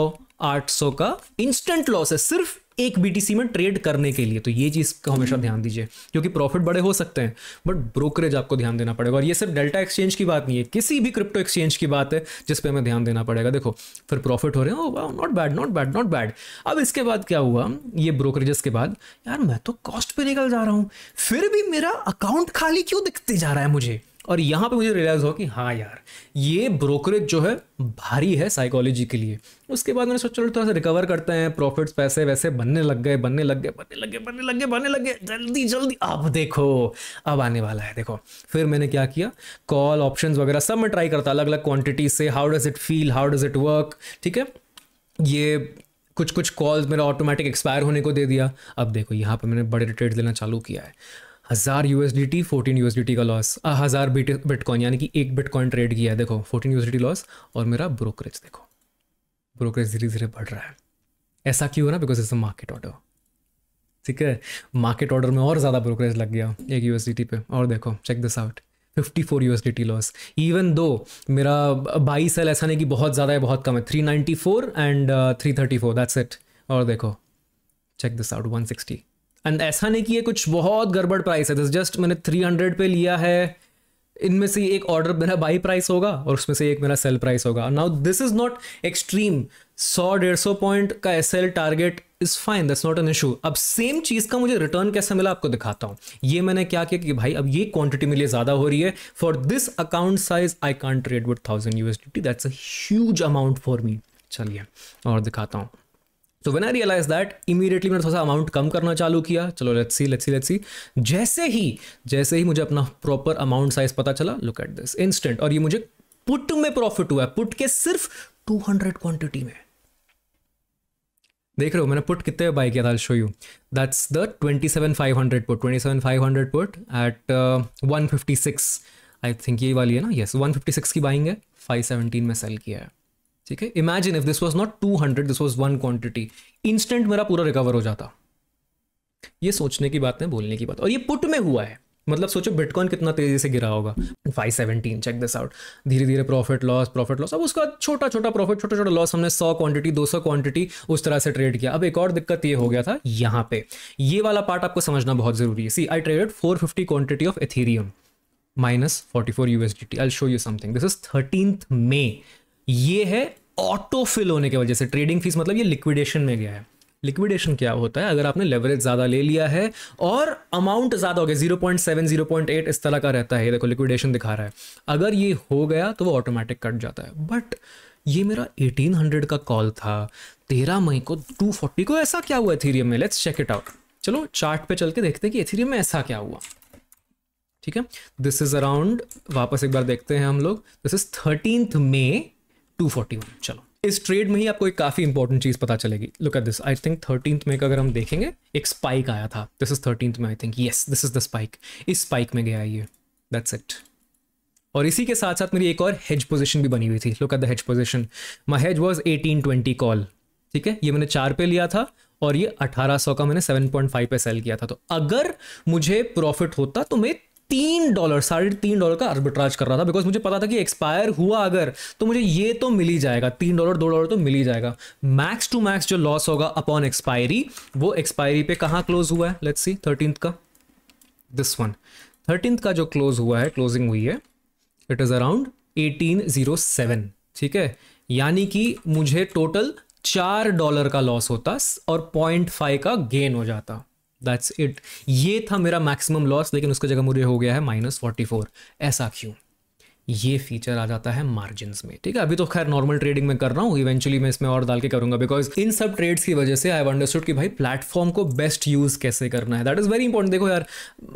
आठ सौ का इंस्टेंट लॉस है सिर्फ एक बीटीसी में ट्रेड करने के लिए तो ये चीज़ का हमेशा ध्यान दीजिए क्योंकि प्रॉफिट बड़े हो सकते हैं बट ब्रोकरेज आपको ध्यान देना पड़ेगा और ये सिर्फ डेल्टा एक्सचेंज की बात नहीं है किसी भी क्रिप्टो एक्सचेंज की बात है जिस पे हमें ध्यान देना पड़ेगा देखो फिर प्रॉफिट हो रहे हो not bad not bad not bad अब इसके बाद क्या हुआ ये ब्रोकरेजेस के बाद यार मैं तो कॉस्ट पर निकल जा रहा हूँ फिर भी मेरा अकाउंट खाली क्यों दिखते जा रहा है मुझे और यहाँ पे मुझे रियलाइज़ हुआ कि हाँ यार ये ब्रोकरेज जो है भारी है साइकोलॉजी के लिए उसके बाद मैंने सोचा चलो थोड़ा सा रिकवर करते हैं प्रॉफिट्स पैसे वैसे बनने लग गए बनने लग गए बनने लग गए बनने लग गए बनने लग गए जल्दी जल्दी अब देखो अब आने वाला है देखो फिर मैंने क्या किया कॉल ऑप्शन वगैरह सब मैं ट्राई करता अलग अलग क्वान्टिटी से how does it feel how does it work ठीक है ये कुछ कुछ कॉल्स मेरा ऑटोमेटिक एक्सपायर होने को दे दिया अब देखो यहाँ पर मैंने बड़े रिटेट देना चालू किया है हज़ार U S D T fourteen U S D T का लॉस हज़ार बिटकॉइन यानी कि एक बिटकॉइन ट्रेड किया है देखो fourteen U S D loss और मेरा ब्रोकरेज देखो ब्रोकरेज धीरे धीरे बढ़ रहा है ऐसा क्यों हो रहा because is a market order ठीक है मार्केट ऑर्डर में और ज़्यादा ब्रोकरेज लग गया एक यू एस डी टी पे और देखो check this out fifty four U S D T loss even though मेरा बाई सेल ऐसा नहीं कि बहुत ज़्यादा है बहुत कम है three ninety four and three thirty four that's it और देखो check this out one sixty and ऐसा नहीं कि ये कुछ बहुत गड़बड़ प्राइस है दिस जस्ट मैंने थ्री हंड्रेड पे लिया है इनमें से एक ऑर्डर मेरा बाई प्राइस होगा और उसमें से एक मेरा सेल प्राइस होगा now this is not extreme सौ डेढ़ सौ पॉइंट का S L target is fine that's not an issue अब सेम चीज का मुझे रिटर्न कैसे मिला आपको दिखाता हूँ ये मैंने क्या किया कि भाई अब ये क्वांटिटी मेरे लिए ज्यादा हो रही है for this account size I can't trade with thousand USD that's a huge amount for me चलिए और दिखाता हूँ तो when I realise that immediately मैंने थोड़ा सा अमाउंट कम करना चालू किया चलो let's see let's see let's see जैसे ही जैसे ही मुझे अपना प्रॉपर अमाउंट साइज पता चला लुक एट दिस इंस्टेंट और ये मुझे पुट में प्रॉफिट हुआ है पुट के सिर्फ 200 क्वांटिटी में देख रहे हो मैंने पुट कितने बाय किया था show you that's the twenty seven five hundred put twenty seven five hundred put at one fifty six I think ये वाली है ना यस वन फिफ्टी सिक्स की बाइंग है फाइव सेवनटीन में सेल किया है ठीक है imagine if this was not two hundred this was one quantity instant मेरा पूरा रिकवर हो जाता ये सोचने की बात है बोलने की बात और ये पुट में हुआ है मतलब सोचो बिटकॉइन कितना तेजी से गिरा होगा 517 चेक दिस आउट धीरे धीरे प्रॉफिट लॉस प्रॉफिट लॉस अब उसका छोटा छोटा प्रॉफिट छोटा छोटा लॉस हमने 100 क्वांटिटी 200 क्वांटिटी उस तरह से ट्रेड किया अब एक और दिक्कत ये हो गया था यहाँ पे ये वाला पार्ट आपको समझना बहुत जरूरी है see I traded 450 quantity of Ethereum minus forty four USD I show you something this is thirteen मे ये है ऑटोफिल होने की वजह से ट्रेडिंग फीस मतलब ये लिक्विडेशन में गया है लिक्विडेशन क्या होता है अगर आपने लेवरेज ज़्यादा ले लिया है और अमाउंट ज़्यादा हो गया zero point seven zero point eight इस तरह का रहता है देखो लिक्विडेशन दिखा रहा है अगर ये हो गया तो वो ऑटोमेटिक कट जाता है बट ये मेरा एटीन हंड्रेड का कॉल था तेरह मई को टू फोर्टी को ऐसा क्या हुआ एथीरियम में लेट्स चेक इट आउट चलो चार्ट पे चल के देखते हैं कि एथीरियम में ऐसा क्या हुआ ठीक है दिस इज अराउंड वापस एक बार देखते हैं हम लोग दिस इज थर्टीन मे 241 चलो इस ट्रेड में ही आपको एक काफ़ी इंपॉर्टेंट चीज़ पता चलेगी look at this I think thirteen में अगर हम देखेंगे एक स्पाइक आया था दिस इज थर्टीन में I think yes this is the spike इस स्पाइक में गया ये दैट्स इट और इसी के साथ साथ मेरी एक और हेज पोजीशन भी बनी हुई थी look at the hedge position my hedge was eighteen twenty call ठीक है ये मैंने चार पे लिया था और ये 1800 का मैंने 7.5 पे सेल किया था तो अगर मुझे प्रॉफिट होता तो मैं तीन डॉलर साढ़े तीन डॉलर का आर्बिट्राज कर रहा था बिकॉज मुझे पता था कि एक्सपायर हुआ अगर तो मुझे ये तो मिल ही जाएगा तीन डॉलर दो डॉलर तो मिल ही जाएगा मैक्स टू मैक्स जो लॉस होगा अपॉन एक्सपायरी वो एक्सपायरी पे कहाँ क्लोज हुआ है लेट्स सी थर्टींथ का दिस वन थर्टींथ का जो क्लोज हुआ है क्लोजिंग हुई है it is around eighteen zero seven ठीक है यानी कि मुझे टोटल चार डॉलर का लॉस होता और पॉइंट फाइव का गेन हो जाता दैट्स इट ये था मेरा मैक्सिमम लॉस लेकिन उसकी जगह मुझे हो गया है माइनस फोर्टी फोर ऐसा क्यों ये फीचर आ जाता है मार्जिन में ठीक है अभी तो खैर नॉर्मल ट्रेडिंग में कर रहा हूँ इवेंचुअली मैं इसमें और डाल के करूंगा बिकॉज इन सब ट्रेड्स की वजह से आई अंडरस्टूड कि भाई प्लेटफॉर्म को बेस्ट यूज कैसे करना है दैट इज वेरी इंपॉर्टेंट देखो यार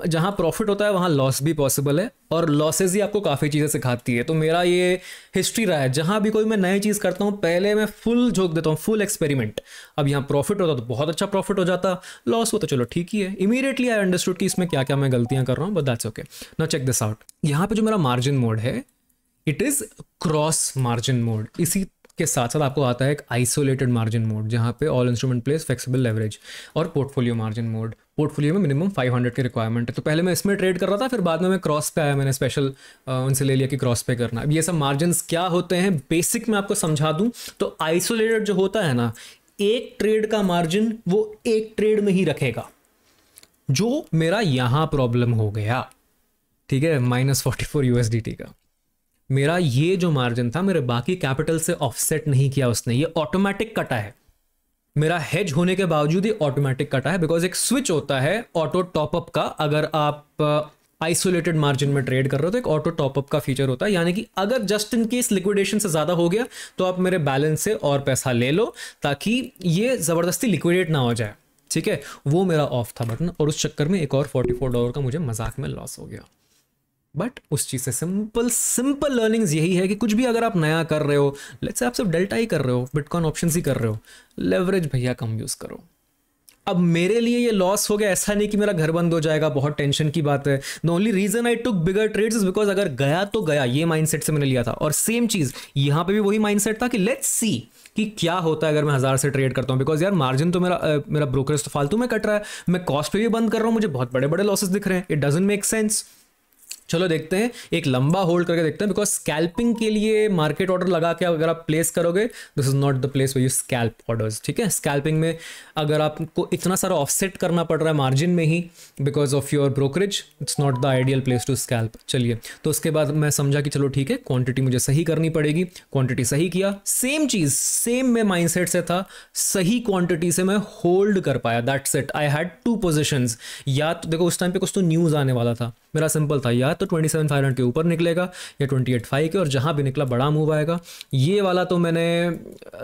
जहां प्रॉफिट होता है वहां लॉस भी पॉसिबल है और लॉसेज ही आपको काफ़ी चीज़ें सिखाती है तो मेरा ये हिस्ट्री रहा है जहां भी कोई मैं नई चीज़ करता हूँ पहले मैं फुल झोंक देता हूँ फुल एक्सपेरिमेंट अब यहाँ प्रॉफिट होता तो बहुत अच्छा प्रॉफिट हो जाता लॉस हो तो चलो ठीक ही है इमीडिएटली आई अंडरस्टूड कि इसमें क्या क्या मैं गलतियां कर रहा हूँ बट दैट्स ओके ना चेक दिस आउट यहाँ पे जो मेरा मार्जिन मोड है it is cross margin mode इसी के साथ साथ आपको आता है एक आइसोलेटेड मार्जिन मोड जहां पे all instrument place flexible leverage और पोर्टफोलियो मार्जिन मोड पोर्टफोलियो में मिनिमम 500 की रिक्वायरमेंट है तो पहले मैं इसमें ट्रेड कर रहा था फिर बाद में मैं क्रॉस पे आया मैंने स्पेशल उनसे ले लिया कि क्रॉस पे करना अब ये सब मार्जिन क्या होते हैं बेसिक मैं आपको समझा दूँ तो आइसोलेटेड जो होता है ना एक ट्रेड का मार्जिन वो एक ट्रेड में ही रखेगा जो मेरा यहाँ प्रॉब्लम हो गया ठीक है माइनस फोर्टी फोर यूएसडी का मेरा ये जो मार्जिन था मेरे बाकी कैपिटल से ऑफसेट नहीं किया उसने ये ऑटोमेटिक कटा है मेरा हेज होने के बावजूद ही ऑटोमेटिक कटा है बिकॉज एक स्विच होता है ऑटो टॉपअप का अगर आप आइसोलेटेड uh, मार्जिन में ट्रेड कर रहे हो तो एक ऑटो टॉपअप का फीचर होता है यानी कि अगर जस्ट इन केस लिक्विडेशन से ज़्यादा हो गया तो आप मेरे बैलेंस से और पैसा ले लो ताकि ये ज़बरदस्ती लिक्विडेट ना हो जाए ठीक है वो मेरा ऑफ था बटन और उस चक्कर में एक और 44 डॉलर का मुझे मजाक में लॉस हो गया बट उस चीज़ से सिंपल सिंपल लर्निंग्स यही है कि कुछ भी अगर आप नया कर रहे हो लेट्स आप सिर्फ डेल्टा ही कर रहे हो बिटकॉइन ऑप्शन ही कर रहे हो लेवरेज भैया कम यूज़ करो अब मेरे लिए ये लॉस हो गया ऐसा नहीं कि मेरा घर बंद हो जाएगा बहुत टेंशन की बात है the only reason I took bigger trades is because अगर गया तो गया ये माइंडसेट से मैंने लिया था और सेम चीज़ यहां पे भी वही माइंडसेट था कि लेट्स सी कि क्या होता है अगर मैं हज़ार से ट्रेड करता हूँ बिकॉज यार मार्जिन तो मेरा मेरा ब्रोकरेज तो फालतू में कट रहा है मैं कॉस्ट पे भी बंद कर रहा हूँ मुझे बहुत बड़े बड़े लॉसेस दिख रहे हैं इट डजेंट मेक सेंस चलो देखते हैं एक लंबा होल्ड करके देखते हैं बिकॉज स्कैल्पिंग के लिए मार्केट ऑर्डर लगा के अगर आप प्लेस करोगे this is not the place वो यू स्कैल्प ऑर्डर्स ठीक है स्कैल्पिंग में अगर आपको इतना सारा ऑफसेट करना पड़ रहा है मार्जिन में ही because of your brokerage it's not the ideal place to scalp चलिए तो उसके बाद मैं समझा कि चलो ठीक है क्वान्टिटी मुझे सही करनी पड़ेगी क्वान्टिटी सही किया सेम चीज़ सेम मैं माइंड से था सही क्वान्टिटी से मैं होल्ड कर पाया that's it I had two positions या तो देखो उस टाइम पे कुछ तो न्यूज़ आने वाला था मेरा सिंपल था या तो ट्वेंटी सेवन फाइव हंड्रेड के ऊपर निकलेगा या ट्वेंटी एट फाइव के और जहाँ भी निकला बड़ा मूव आएगा ये वाला तो मैंने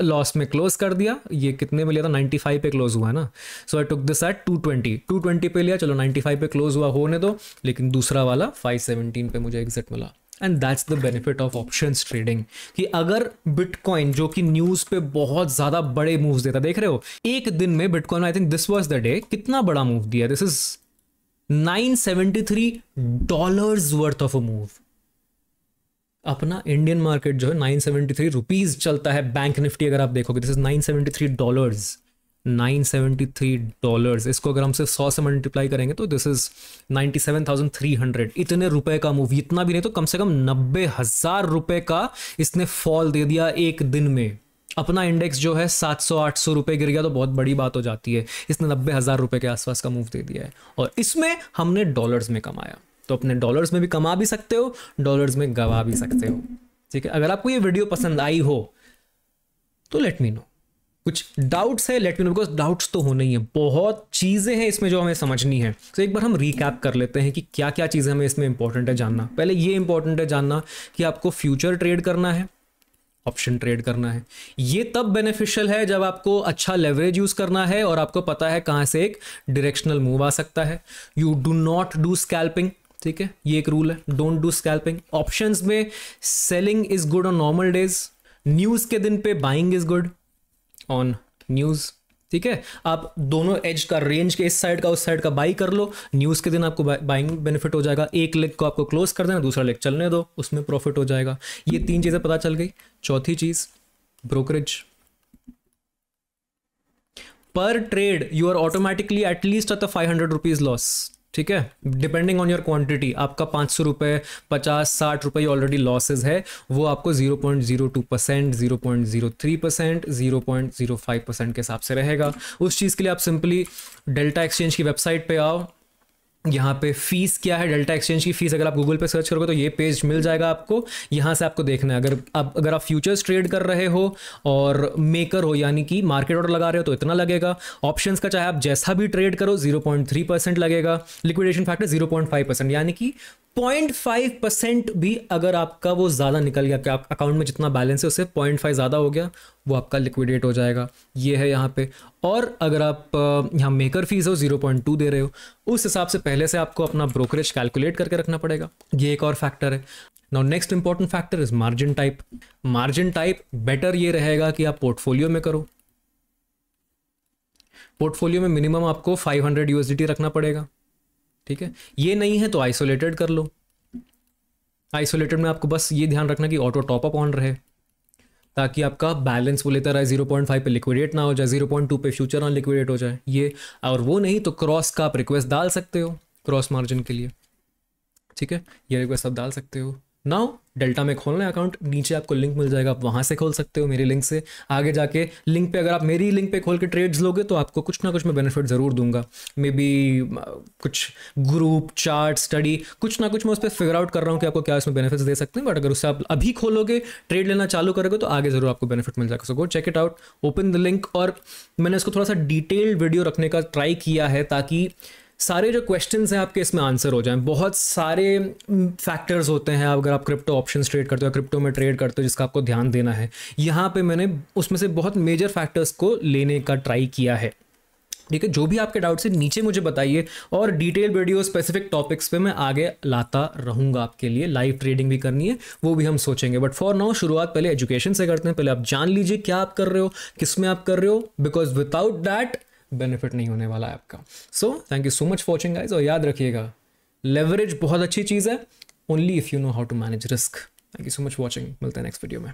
लॉस में क्लोज कर दिया ये कितने में लिया था नाइन्टी फाइव पे क्लोज हुआ है ना so I took this at two twenty two twenty पे लिया चलो नाइन्टी फाइव पे क्लोज हुआ होने दो लेकिन दूसरा वाला फाइव सेवनटीन पे मुझे एग्जिट मिला and that's the benefit of option trading कि अगर बिटकॉइन जो कि न्यूज पे बहुत ज्यादा बड़े मूव देता देख रहे हो एक दिन में Bitcoin I think this was the day कितना बड़ा मूव दिया this is 973 dollars worth of a move अपना इंडियन मार्केट जो है 973 रुपीस चलता है बैंक निफ्टी अगर आप देखोगे दिस इज 973 डॉलर्स 973 डॉलर्स इसको अगर हम सिर्फ सौ से मल्टीप्लाई करेंगे तो दिस इज 97,300 इतने रुपए का मूव इतना भी नहीं तो कम से कम नब्बे हजार रुपए का इसने फॉल दे दिया एक दिन में अपना इंडेक्स जो है 700-800 रुपए गिर गया तो बहुत बड़ी बात हो जाती है इसने नब्बे हज़ार रुपए के आसपास का मूव दे दिया है और इसमें हमने डॉलर्स में कमाया तो अपने डॉलर्स में भी कमा भी सकते हो डॉलर्स में गवा भी सकते हो ठीक है अगर आपको ये वीडियो पसंद आई हो तो लेट मी नो कुछ डाउट्स है let me know because doubts तो होने ही है बहुत चीज़ें हैं इसमें जो हमें समझनी है तो एक बार हम रिकैप कर लेते हैं कि क्या क्या चीज़ें हमें इसमें इंपॉर्टेंट है जानना पहले ये इंपॉर्टेंट है जानना कि आपको फ्यूचर ट्रेड करना है ऑप्शन ट्रेड करना है ये तब बेनिफिशियल है जब आपको अच्छा लेवरेज यूज़ करना है और आपको पता है कहाँ से एक डायरेक्शनल मूव आ सकता है you do not do scalping ठीक है ये एक रूल है डोंट डू स्कैल्पिंग ऑप्शंस में selling is good on normal days news के दिन पे buying is good on news ठीक है आप दोनों एज का रेंज के इस साइड का उस साइड का बाई कर लो न्यूज़ के दिन आपको बाइंग बेनिफिट हो जाएगा एक लेग को आपको क्लोज कर देना दूसरा लेग चलने दो उसमें प्रॉफिट हो जाएगा ये तीन चीज़ें पता चल गई चौथी चीज़ ब्रोकरेज पर trade you are automatically at least at the five hundred rupees loss ठीक है डिपेंडिंग ऑन योर क्वांटिटी आपका पाँच सौ रुपये पचास साठ रुपये ऑलरेडी लॉसेज है वो आपको zero point zero two percent zero point zero three percent zero point zero five percent के हिसाब से रहेगा उस चीज़ के लिए आप सिंपली डेल्टा एक्सचेंज की वेबसाइट पे आओ यहाँ पे फीस क्या है डेल्टा एक्सचेंज की फीस अगर आप गूगल पे सर्च करोगे तो ये पेज मिल जाएगा आपको यहाँ से आपको देखना है अगर आप अगर आप फ्यूचर्स ट्रेड कर रहे हो और मेकर हो यानी कि मार्केट ऑर्डर लगा रहे हो तो इतना लगेगा ऑप्शंस का चाहे आप जैसा भी ट्रेड करो 0.3 परसेंट लगेगा लिक्विडेशन फैक्टर जीरो परसेंट यानी कि पॉइंट फाइव परसेंट भी अगर आपका वो ज़्यादा निकल गया कि आप अकाउंट में जितना बैलेंस है उससे पॉइंट फाइव ज़्यादा हो गया वो आपका लिक्विडेट हो जाएगा ये है यहाँ पे और अगर आप यहाँ मेकर फीस हो जीरो पॉइंट टू दे रहे हो उस हिसाब से पहले से आपको अपना ब्रोकरेज कैलकुलेट करके रखना पड़ेगा ये एक और फैक्टर है now next important factor is margin type margin type better ये रहेगा कि आप पोर्टफोलियो में करो पोर्टफोलियो में मिनिमम आपको 500 यूएसडीटी रखना पड़ेगा ठीक है ये नहीं है तो आइसोलेटेड कर लो आइसोलेटेड में आपको बस ये ध्यान रखना कि ऑटो टॉपअप ऑन रहे ताकि आपका बैलेंस वो लेता रहा जीरो पॉइंट फाइव पर लिक्विडेट ना हो जाए जीरो पॉइंट टू पर फ्यूचर ऑन लिक्विडेट हो जाए ये और वो नहीं तो क्रॉस का आप रिक्वेस्ट डाल सकते हो क्रॉस मार्जिन के लिए ठीक है ये रिक्वेस्ट आप डाल सकते हो नाउ डेल्टा में खोलना है अकाउंट नीचे आपको लिंक मिल जाएगा आप वहाँ से खोल सकते हो मेरे लिंक से आगे जाके लिंक पे अगर आप मेरी लिंक पे खोल के ट्रेड्स लोगे तो आपको कुछ ना कुछ मैं बेनिफिट ज़रूर दूंगा मे बी uh, कुछ ग्रुप चार्ट स्टडी कुछ ना कुछ मैं उस पर फिगर आउट कर रहा हूँ कि आपको क्या उसमें बेनिफिट्स दे सकते हैं बट अगर उससे आप अभी खोलोगे ट्रेड लेना चालू करोगे तो आगे ज़रूर आपको बेनिफिट मिल जाएगा so go check it out open the link और मैंने इसको थोड़ा सा डिटेल्ड वीडियो रखने का ट्राई किया है ताकि सारे जो क्वेश्चंस हैं आपके इसमें आंसर हो जाए बहुत सारे फैक्टर्स होते हैं अगर आप क्रिप्टो ऑप्शन ट्रेड करते हो क्रिप्टो में ट्रेड करते हो जिसका आपको ध्यान देना है यहाँ पे मैंने उसमें से बहुत मेजर फैक्टर्स को लेने का ट्राई किया है ठीक है जो भी आपके डाउट्स हैं नीचे मुझे बताइए और डिटेल वीडियो स्पेसिफिक टॉपिक्स पे मैं आगे लाता रहूंगा आपके लिए लाइव ट्रेडिंग भी करनी है वो भी हम सोचेंगे बट फॉर नाउ शुरुआत पहले एजुकेशन से करते हैं पहले आप जान लीजिए क्या आप कर रहे हो किस में आप कर रहे हो बिकॉज विदाउट दैट बेनिफिट नहीं होने वाला है आपका so thank you so much for watching guys और याद रखिएगा लेवरेज बहुत अच्छी चीज़ है only if you know how to manage risk thank you so much watching मिलते हैं नेक्स्ट वीडियो में